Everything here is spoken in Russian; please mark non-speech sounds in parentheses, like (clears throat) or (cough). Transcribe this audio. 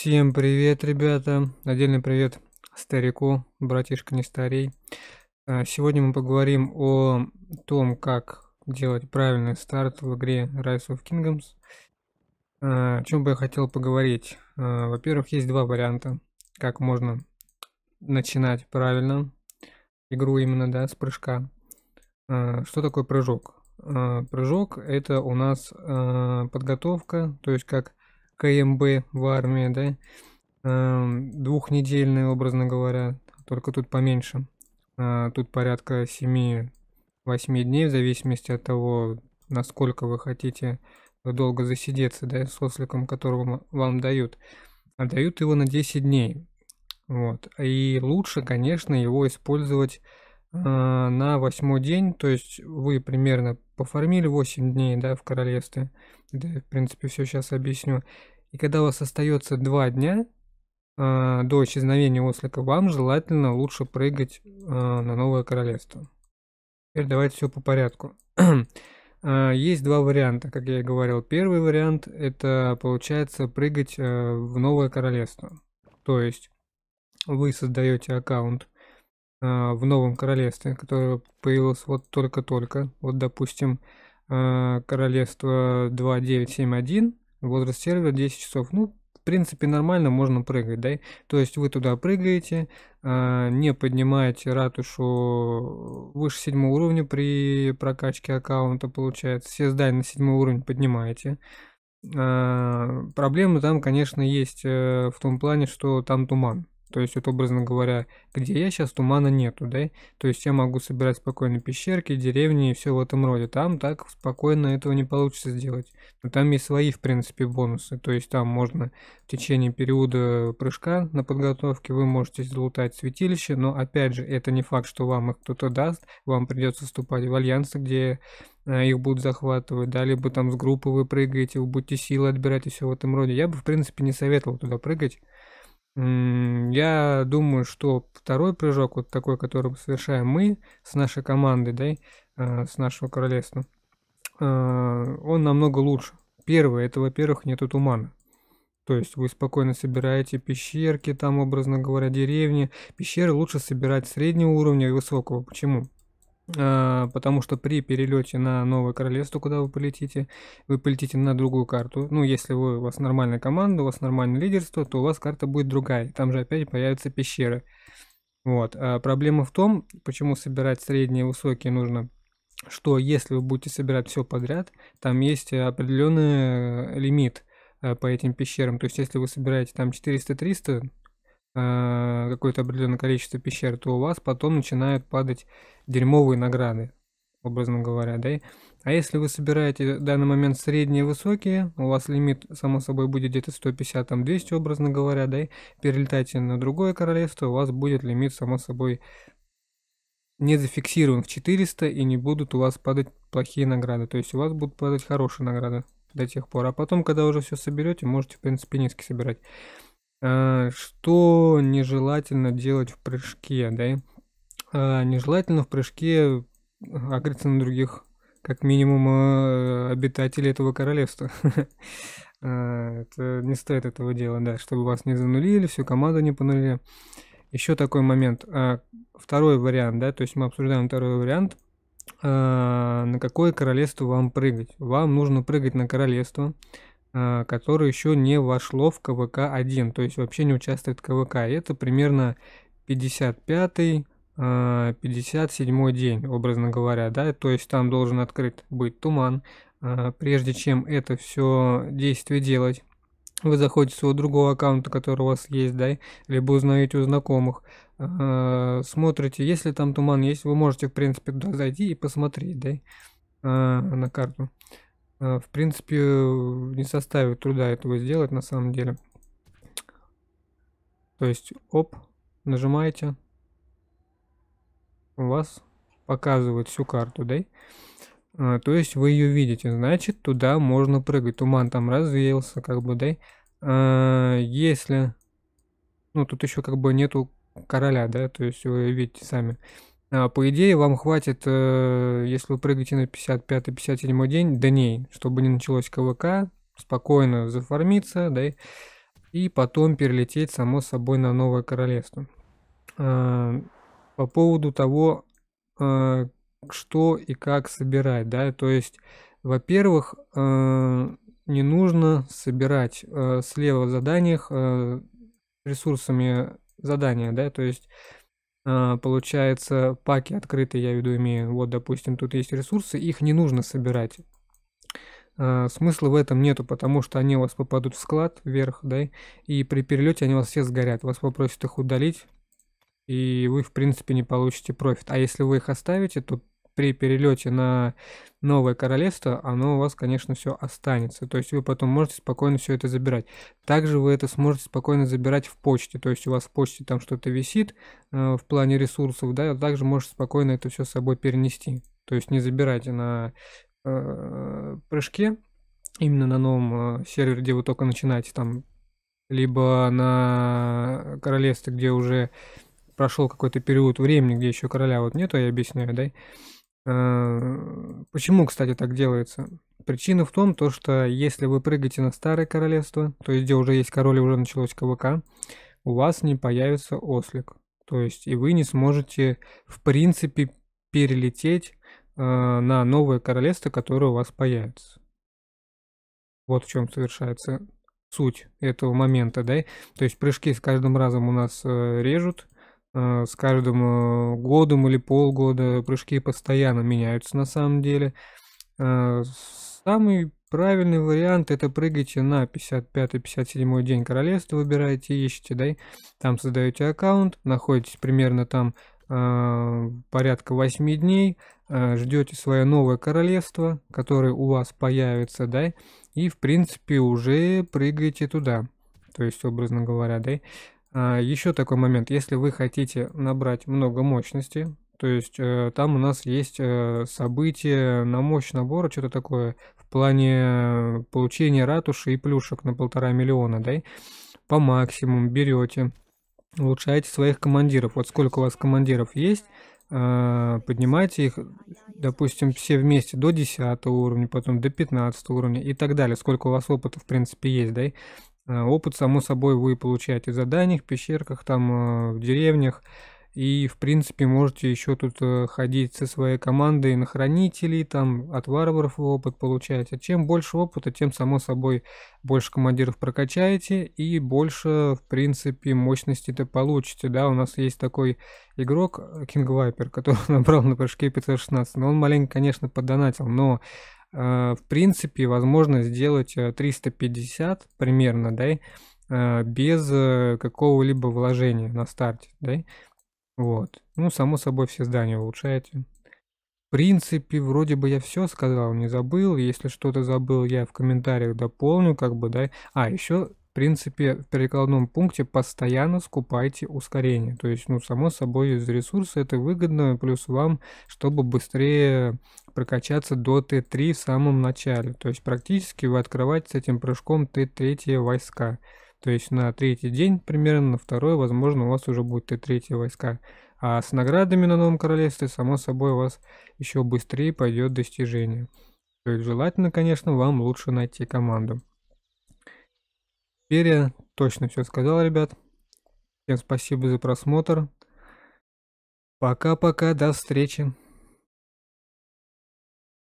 Всем привет, ребята. Отдельный привет старику, братишка не старей. А, сегодня мы поговорим о том, как делать правильный старт в игре Rise of Kingdoms. А, о чем бы я хотел поговорить? А, во-первых, есть два варианта, как можно начинать правильно игру именно, да, с прыжка. Что такое прыжок? Прыжок это у нас подготовка, то есть как КМБ в армии, да, эм, двухнедельные, образно говоря, только тут поменьше. А, тут порядка 7-8 дней, в зависимости от того, насколько вы хотите долго засидеться, да, с осликом, которого вам дают. А дают его на 10 дней. Вот. И лучше, конечно, его использовать э, на восьмой день, то есть вы примерно пофармили 8 дней, да, в королевстве, да, в принципе, все сейчас объясню, и когда у вас остается два дня э, до исчезновения ослика, вам желательно лучше прыгать э, на новое королевство. Теперь давайте все по порядку. (clears throat) А, есть два варианта, как я и говорил. Первый вариант это получается прыгать э, в новое королевство. То есть вы создаете аккаунт э, в новом королевстве, которое появилось вот только-только. Вот, допустим, э, королевство 2971. Возраст сервера 10 часов. Ну, в принципе, нормально можно прыгать, да? То есть вы туда прыгаете, а, не поднимаете ратушу выше седьмого уровня при прокачке аккаунта, получается. Все здания на седьмой уровень поднимаете. А, проблемы там, конечно, есть э, в том плане, что там туман. То есть, вот образно говоря, где я сейчас, тумана нету, да? То есть я могу собирать спокойно пещерки, деревни и все в этом роде. Там так спокойно этого не получится сделать. Но там есть свои, в принципе, бонусы. То есть там можно в течение периода прыжка на подготовке вы можете залутать святилище, но опять же, это не факт, что вам их кто-то даст. Вам придется вступать в альянсы, где э, их будут захватывать, да, либо там с группы вы прыгаете, вы будете силы отбирать и все в этом роде. Я бы, в принципе, не советовал туда прыгать. Я думаю, что второй прыжок, вот такой, который совершаем мы с нашей командой, да, э, с нашего королевства, э, он намного лучше. Первое, это, во-первых, нету тумана. То есть вы спокойно собираете пещерки, там, образно говоря, деревни. Пещеры лучше собирать среднего уровня и высокого. Почему? А, потому что при перелете на Новое Королевство, куда вы полетите, вы полетите на другую карту. Ну, если вы, у вас нормальная команда, у вас нормальное лидерство, то у вас карта будет другая. Там же опять появятся пещеры. Вот. А проблема в том, почему собирать средние и высокие нужно, что если вы будете собирать все подряд, там есть определенный э, лимит э, по этим пещерам. То есть, если вы собираете там 400-300, Э, какое-то определенное количество пещер, то у вас потом начинают падать дерьмовые награды, образно говоря, да. А если вы собираете в данный момент средние и высокие, у вас лимит, само собой, будет где-то 150, там 200, образно говоря, да, перелетайте на другое королевство, у вас будет лимит, само собой, не зафиксирован в 400 и не будут у вас падать плохие награды, то есть у вас будут падать хорошие награды до тех пор, а потом, когда уже все соберете, можете, в принципе, низкие собирать. Э, что нежелательно делать в прыжке, да? А, нежелательно в прыжке агриться на других, как минимум, э, обитателей этого королевства. (laughs) Э, это не стоит этого делать, да, чтобы вас не занулили, всю команду не понулили. Еще такой момент. А, второй вариант, да, то есть мы обсуждаем второй вариант. А, на какое королевство вам прыгать? Вам нужно прыгать на королевство, а, которое еще не вошло в КВК-1, то есть вообще не участвует в КВК. это примерно 55-й, 57 а, день, образно говоря, да, то есть там должен открыт быть туман. А, прежде чем это все действие делать, вы заходите с другого аккаунта, который у вас есть, да, либо узнаете у знакомых, смотрите, если там туман есть, вы можете, в принципе, туда зайти и посмотреть, да, на карту. Э, в принципе, э, не составит труда этого сделать на самом деле. То есть, оп, нажимаете. У вас показывает всю карту, да? А, то есть вы ее видите, значит туда можно прыгать. Туман там развеялся, как бы, да? А, если... Ну, тут еще как бы нету короля, да? То есть вы видите сами. А, по идее, вам хватит, э, если вы прыгаете на 55-57 день, дней, чтобы не началось КВК, спокойно зафармиться, да, и потом перелететь, само собой, на новое королевство. А, по поводу того, э, что и как собирать, да, то есть, во-первых, э, не нужно собирать слева в заданиях ресурсами задания, да, то есть а, получается, паки открытые, я в виду имею, вот, допустим, тут есть ресурсы, их не нужно собирать. А, смысла в этом нету, потому что они у вас попадут в склад вверх, да, и при перелете они у вас все сгорят. Вас попросят их удалить, и вы, в принципе, не получите профит. А если вы их оставите, то при перелете на новое королевство, оно у вас, конечно, все останется. То есть вы потом можете спокойно все это забирать. Также вы это сможете спокойно забирать в почте. То есть у вас в почте там что-то висит э, в плане ресурсов, да, также можете спокойно это все с собой перенести. То есть не забирайте на э, прыжке, именно на новом э, сервере, где вы только начинаете там, либо на королевстве, где уже прошел какой-то период времени, где еще короля вот нету, я объясняю, да, Э, почему, кстати, так делается? Причина в том, то, что если вы прыгаете на старое королевство, то есть где уже есть король и уже началось КВК, у вас не появится ослик. То есть и вы не сможете, в принципе, перелететь э, на новое королевство, которое у вас появится. Вот в чем совершается суть этого момента, да? То есть прыжки с каждым разом у нас э, режут, Э, с каждым э, годом или полгода прыжки постоянно меняются на самом деле. Э, самый правильный вариант это прыгайте на 55-57 день королевства, выбираете, ищете, да, там создаете аккаунт, находитесь примерно там порядка 8 дней, ждете свое новое королевство, которое у вас появится, да, и в принципе уже прыгаете туда. То есть, образно говоря, да, а, Еще такой момент, если вы хотите набрать много мощности, то есть э, там у нас есть э, событие на мощь набора, что-то такое, в плане получения ратуши и плюшек на полтора миллиона, да, по максимуму берете, улучшаете своих командиров. Вот сколько у вас командиров есть, а, поднимайте их, допустим, все вместе до 10 уровня, потом до 15 уровня и так далее. Сколько у вас опыта, в принципе, есть, да? Э, опыт, само собой, вы получаете в заданиях, в пещерках, там, э, в деревнях, и, в принципе, можете еще тут э, ходить со своей командой на хранителей, там от варваров опыт получаете. Чем больше опыта, тем, само собой, больше командиров прокачаете и больше, в принципе, мощности-то получите. Да, у нас есть такой игрок, э, King Viper, (laughs) который набрал на прыжке 516, но ну, он маленько, конечно, подонатил, но э, в принципе, возможно сделать 350 примерно, да, без какого-либо вложения на старте, да, вот. Ну, само собой, все здания улучшаете. В принципе, вроде бы я все сказал, не забыл. Если что-то забыл, я в комментариях дополню, как бы, да. А, еще, в принципе, в перекладном пункте постоянно скупайте ускорение. То есть, ну, само собой, из ресурса это выгодно, плюс вам, чтобы быстрее прокачаться до Т3 в самом начале. То есть, практически вы открываете с этим прыжком Т3 войска. То есть на третий день, примерно на второй, возможно, у вас уже будет и третьи войска. А с наградами на Новом Королевстве, само собой, у вас еще быстрее пойдет достижение. То есть желательно, конечно, вам лучше найти команду. Теперь я точно все сказал, ребят. Всем спасибо за просмотр. Пока-пока, до встречи.